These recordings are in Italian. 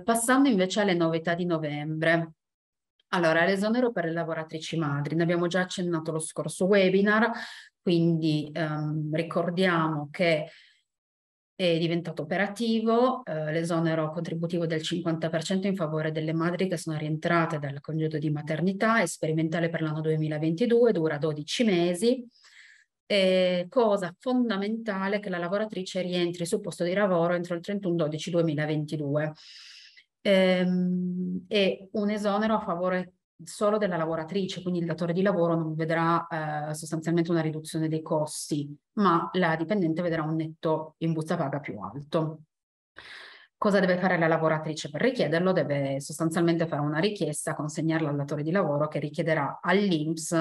Eh, passando invece alle novità di novembre. Allora, l'esonero per le lavoratrici madri, ne abbiamo già accennato lo scorso webinar, quindi ehm, ricordiamo che è diventato operativo eh, l'esonero contributivo del 50% in favore delle madri che sono rientrate dal congedo di maternità, è sperimentale per l'anno 2022, dura 12 mesi, è cosa fondamentale che la lavoratrice rientri sul posto di lavoro entro il 31-12-2022 ehm, e un esonero a favore solo della lavoratrice, quindi il datore di lavoro non vedrà eh, sostanzialmente una riduzione dei costi, ma la dipendente vedrà un netto in busta paga più alto. Cosa deve fare la lavoratrice per richiederlo? Deve sostanzialmente fare una richiesta, consegnarla al datore di lavoro che richiederà all'INPS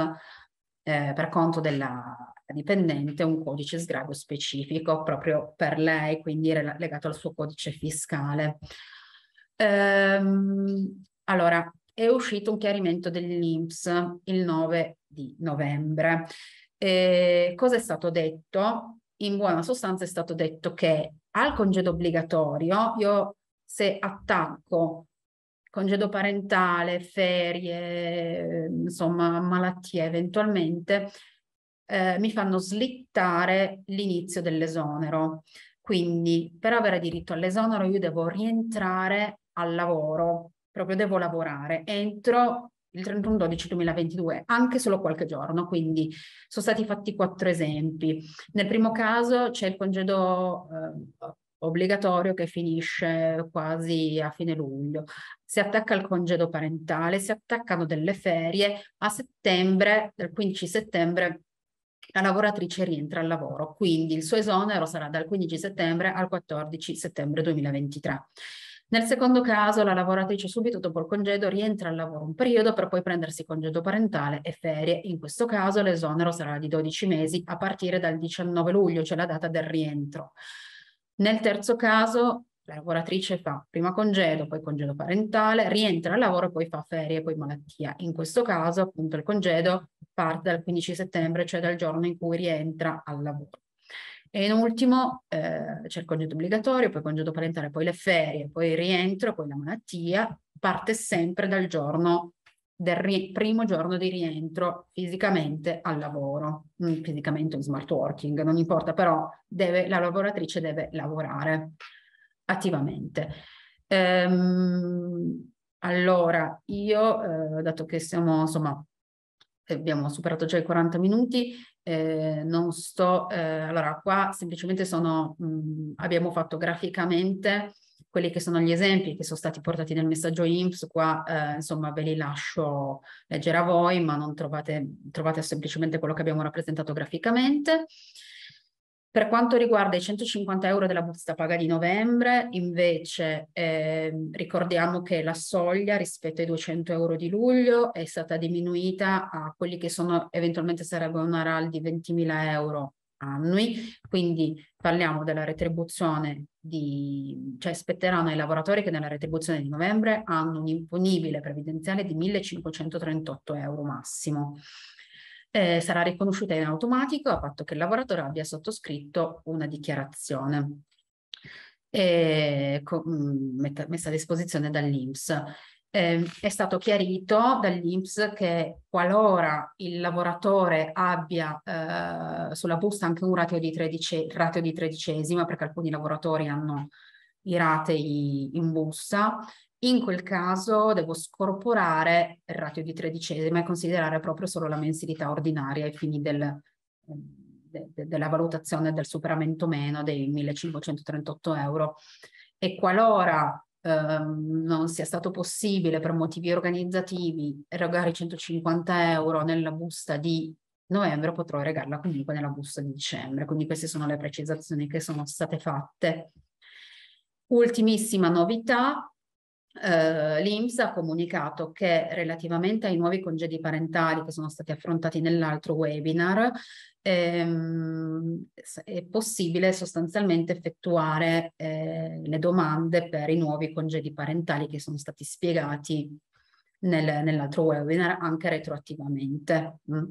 eh, per conto della dipendente un codice sgravio specifico proprio per lei, quindi legato al suo codice fiscale. Ehm, allora, è uscito un chiarimento dell'INPS il 9 di novembre. Eh, cosa è stato detto? In buona sostanza è stato detto che al congedo obbligatorio io se attacco congedo parentale, ferie, insomma malattie eventualmente, eh, mi fanno slittare l'inizio dell'esonero. Quindi per avere diritto all'esonero io devo rientrare al lavoro, proprio devo lavorare entro il 31-12-2022, anche solo qualche giorno, quindi sono stati fatti quattro esempi. Nel primo caso c'è il congedo eh, obbligatorio che finisce quasi a fine luglio, si attacca il congedo parentale, si attaccano delle ferie, a settembre, dal 15 settembre la lavoratrice rientra al lavoro, quindi il suo esonero sarà dal 15 settembre al 14 settembre 2023. Nel secondo caso, la lavoratrice subito dopo il congedo rientra al lavoro un periodo per poi prendersi congedo parentale e ferie. In questo caso l'esonero sarà di 12 mesi a partire dal 19 luglio, cioè la data del rientro. Nel terzo caso, la lavoratrice fa prima congedo, poi congedo parentale, rientra al lavoro, e poi fa ferie, poi malattia. In questo caso, appunto, il congedo parte dal 15 settembre, cioè dal giorno in cui rientra al lavoro. E in ultimo eh, c'è il congedo obbligatorio, poi il congedo parentale, poi le ferie, poi il rientro, poi la malattia, parte sempre dal giorno del primo giorno di rientro fisicamente al lavoro, mm, fisicamente in smart working, non importa, però deve, la lavoratrice deve lavorare attivamente. Ehm, allora, io, eh, dato che siamo insomma eh, abbiamo superato già i 40 minuti, eh, non sto, eh, allora qua semplicemente sono, mh, mm, abbiamo fatto graficamente quelli che sono gli esempi che sono stati portati nel messaggio IMSS, qua eh, insomma ve li lascio leggere a voi, ma non trovate, trovate semplicemente quello che abbiamo rappresentato graficamente. Per quanto riguarda i 150 euro della busta paga di novembre, invece eh, ricordiamo che la soglia rispetto ai 200 euro di luglio è stata diminuita a quelli che sono eventualmente sarebbero una RAL di 20.000 euro annui, quindi parliamo della retribuzione di, cioè spetteranno ai lavoratori che nella retribuzione di novembre hanno un imponibile previdenziale di 1.538 euro massimo eh, sarà riconosciuta in automatico a patto che il lavoratore abbia sottoscritto una dichiarazione eh, mm, messa a disposizione dall'INPS. Eh, è stato chiarito dall'INPS che qualora il lavoratore abbia eh, sulla busta anche un ratio di, tredice, ratio di tredicesima, perché alcuni lavoratori hanno i ratei in busta, in quel caso devo scorporare il ratio di tredicesima e considerare proprio solo la mensilità ordinaria ai fini del, de, de, della valutazione del superamento meno dei 1538 euro. E qualora ehm, non sia stato possibile per motivi organizzativi erogare i 150 euro nella busta di novembre, potrò erogarla comunque nella busta di dicembre. Quindi queste sono le precisazioni che sono state fatte. Ultimissima novità, eh, l'IMS ha comunicato che relativamente ai nuovi congedi parentali che sono stati affrontati nell'altro webinar ehm, è possibile sostanzialmente effettuare eh, le domande per i nuovi congedi parentali che sono stati spiegati nel, nell'altro webinar anche retroattivamente. Mm.